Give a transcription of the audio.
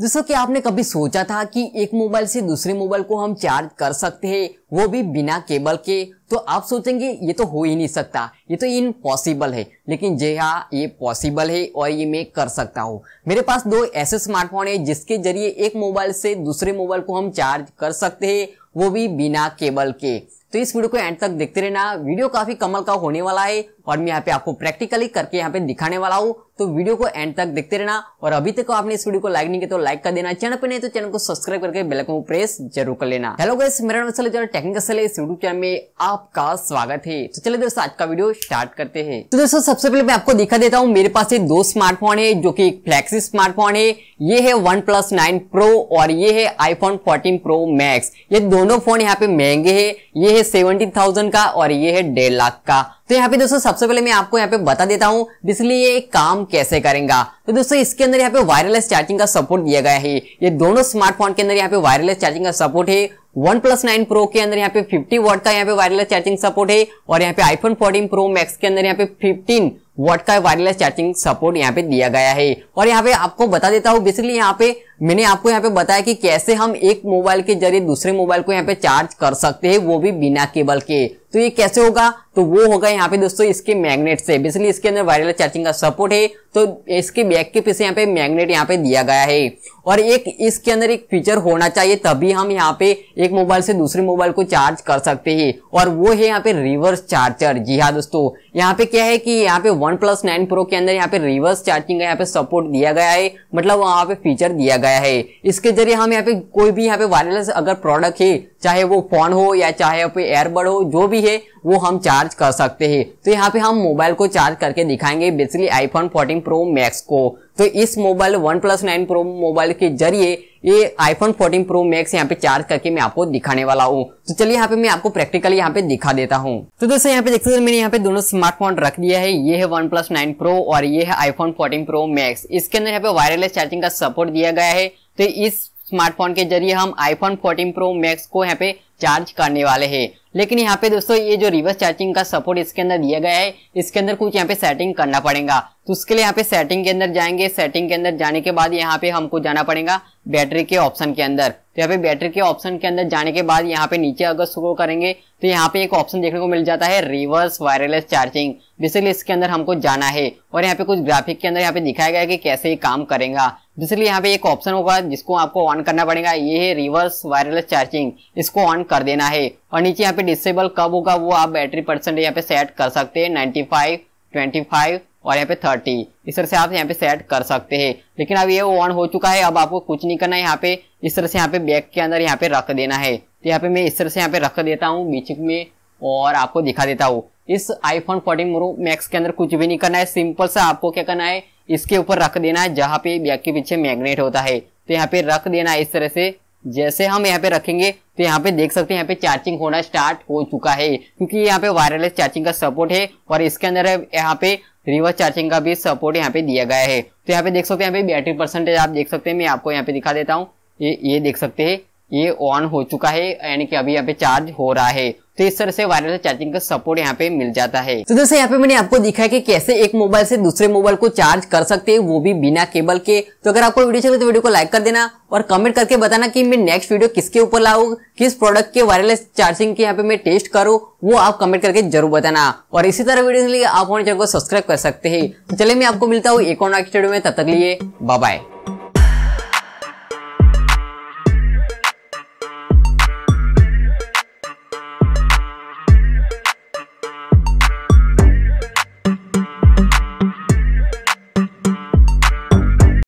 दोस्तों क्या आपने कभी सोचा था कि एक मोबाइल से दूसरे मोबाइल को हम चार्ज कर सकते हैं वो भी बिना केबल के तो आप सोचेंगे ये तो हो ही नहीं सकता ये तो इम्पॉसिबल है लेकिन जे हाँ ये पॉसिबल है और ये मैं कर सकता हूँ मेरे पास दो ऐसे स्मार्टफोन है जिसके जरिए एक मोबाइल से दूसरे मोबाइल को हम चार्ज कर सकते हैं वो भी बिना केबल के तो इस वीडियो को एंड तक देखते रहना वीडियो काफी कमल का होने वाला है और मैं यहाँ पे आपको प्रैक्टिकली करके यहाँ पे दिखाने वाला हूँ तो वीडियो को एंड तक देखते रहना और अभी तक आपने इस वीडियो को लाइक नहीं किया तो लाइक कर देना चैनल पर नहीं तो चैनल को सब्सक्राइब करके बेलाइकन को प्रेस जरूर कर लेना हेलो गाइस मेरा नाम चले जरा टेक्निकल इस यूट्यूब चैनल में आपका स्वागत है तो चलिए दोस्तों आज का वीडियो स्टार्ट करते हैं तो दोस्तों सबसे पहले मैं आपको दिखा देता हूँ मेरे पास ये दो स्मार्टफोन है जो की फ्लैक्सी स्मार्टफोन है ये है वन प्लस नाइन प्रो और ये है आईफोन फोर्टीन प्रो मैक्स ये दोनों फोन यहाँ पे महंगे है ये है सेवेंटी थाउजेंड का और ये है डेढ़ लाख का तो यहाँ पे दोस्तों सबसे पहले मैं आपको यहाँ पे बता देता हूँ इसलिए काम कैसे करेंगे तो दोस्तों इसके अंदर यहाँ पे वायरलेस चार्जिंग का सपोर्ट दिया गया है ये दोनों स्मार्टफोन के अंदर यहाँ पे वायरलेस चार्जिंग का सपोर्ट है वन प्लस नाइन प्रो के अंदर यहाँ पे 50 वॉट का यहाँ पे वायरलेस चार्जिंग सपोर्ट है और यहाँ पे आईफोन 14 प्रो मैक्स के अंदर यहाँ पे 15 वॉट का वायरलेस चार्जिंग सपोर्ट यहाँ पे दिया गया है और यहाँ पे आपको बता देता हूँ बेसिकली यहाँ पे मैंने आपको यहाँ पे बताया कि कैसे हम एक मोबाइल के जरिए दूसरे मोबाइल को यहाँ पे चार्ज कर सकते हैं वो भी बिना केबल के तो ये कैसे होगा तो वो होगा यहाँ पे दोस्तों इसके मैग्नेट से बेसिकली इसके अंदर वायरलेस चार्जिंग का सपोर्ट है तो इसके बैक के पीछे यहाँ पे मैग्नेट यहाँ पे दिया गया है और एक इसके अंदर एक फीचर होना चाहिए तभी हम यहाँ पे एक मोबाइल से दूसरे मोबाइल को चार्ज कर सकते हैं और वो है यहाँ पे रिवर्स चार्जर जी हाँ दोस्तों यहाँ पे क्या है कि यहाँ पे वन प्लस नाइन प्रो के अंदर यहाँ पे रिवर्स चार्जिंग का यहाँ पे सपोर्ट दिया गया है मतलब वहाँ पे फीचर दिया गया है इसके जरिए हम यहाँ पे कोई भी यहाँ पे वायरलेस अगर प्रोडक्ट है चाहे वो फोन हो या चाहे पे एयरबड हो जो भी है वो हम चार्ज कर सकते हैं तो यहाँ पे हम मोबाइल को चार्ज करके दिखाएंगे बेसिकली आईफोन 14 प्रो मैक्स को तो इस mobile OnePlus nine pro mobile के जरिए ये आईफोन 14 प्रो मैक्स यहाँ पे चार्ज करके मैं आपको दिखाने वाला हूँ तो चलिए यहाँ पे मैं आपको प्रैक्टिकली यहाँ पे दिखा देता हूँ तो दोस्तों यहाँ पे देखते हैं मैंने यहाँ पे दोनों स्मार्टफोन रख दिया है ये है वन प्लस नाइन प्रो और ये है आईफोन फोर्टीन प्रो मैक्स इसके अंदर यहाँ पे वायरलेस चार्जिंग का सपोर्ट दिया गया है तो इस स्मार्टफोन के जरिए हम आईफोन 14 प्रो मैक्स को यहाँ पे चार्ज करने वाले हैं लेकिन यहाँ पे दोस्तों ये जो रिवर्स चार्जिंग का सपोर्ट इसके अंदर दिया गया है इसके अंदर कुछ यहाँ पे सेटिंग करना पड़ेगा तो उसके लिए यहाँ पे सेटिंग के अंदर जाएंगे सेटिंग के अंदर जाने के बाद यहाँ पे हमको जाना पड़ेगा बैटरी के ऑप्शन के अंदर तो यहाँ पे बैटरी के ऑप्शन के अंदर जाने के बाद यहाँ पे नीचे अगर शुरू करेंगे तो यहाँ पे एक ऑप्शन देखने को मिल जाता है रिवर्स वायरलेस चार्जिंग बेसिकली इसके अंदर हमको जाना है और यहाँ पे कुछ ग्राफिक के अंदर यहाँ पे दिखाया गया है कि कैसे ये काम करेगा बेसिकली यहाँ पे एक ऑप्शन होगा जिसको आपको ऑन करना पड़ेगा ये है रिवर्स वायरलेस चार्जिंग इसको ऑन कर देना है और नीचे यहाँ पे डिसेबल कब होगा वो आप बैटरी परसेंट यहाँ पे सेट कर सकते हैं 95, 25 और यहाँ पे 30 इस तरह से आप यहाँ पे सेट कर सकते हैं लेकिन अब ये ऑन हो चुका है अब आपको कुछ नहीं करना है यहाँ पे इस तरह से यहाँ पे बैग के अंदर यहाँ पे रख देना है तो यहाँ पे मैं इस तरह से यहाँ पे रख देता हूँ बीच में और आपको दिखा देता हूँ इस आईफोन फोर्टीन प्रो मैक्स के अंदर कुछ भी नहीं करना है सिंपल सा आपको क्या करना है इसके ऊपर रख देना है जहाँ पे बैग के पीछे मैग्नेट होता है तो यहाँ पे रख देना है इस तरह से जैसे हम यहाँ पे रखेंगे तो यहाँ पे देख सकते हैं यहाँ पे चार्जिंग होना स्टार्ट हो चुका है क्योंकि यहाँ पे वायरलेस चार्जिंग का सपोर्ट है और इसके अंदर यहाँ पे रिवर्स चार्जिंग का भी सपोर्ट यहाँ पे दिया गया है तो यहाँ पे देख सकते हैं यहाँ पे बैटरी परसेंटेज आप देख सकते हैं मैं आपको यहाँ पे दिखा देता हूँ ये ये देख सकते हैं ये ऑन हो चुका है यानी कि अभी यहाँ पे चार्ज हो रहा है तो इस तरह से वायरलेस चार्जिंग का सपोर्ट यहाँ पे मिल जाता है तो दोस्तों यहाँ पे मैंने आपको दिखा कि कैसे एक मोबाइल से दूसरे मोबाइल को चार्ज कर सकते हैं वो भी बिना केबल के तो अगर आपको वीडियो चाहिए तो वीडियो को लाइक कर देना और कमेंट करके बताना कि मैं नेक्स्ट वीडियो किसके ऊपर लाऊ किस प्रोडक्ट के वायरलेस चार्जिंग के यहाँ पे मैं टेस्ट करूँ वो आप कमेंट करके जरूर बताना और इसी तरह वीडियो के लिए आप हमारे चैनल को सब्सक्राइब कर सकते हैं तो चले मैं आपको मिलता हूँ एक और नेक्स्ट वीडियो में तब तक लिए बाय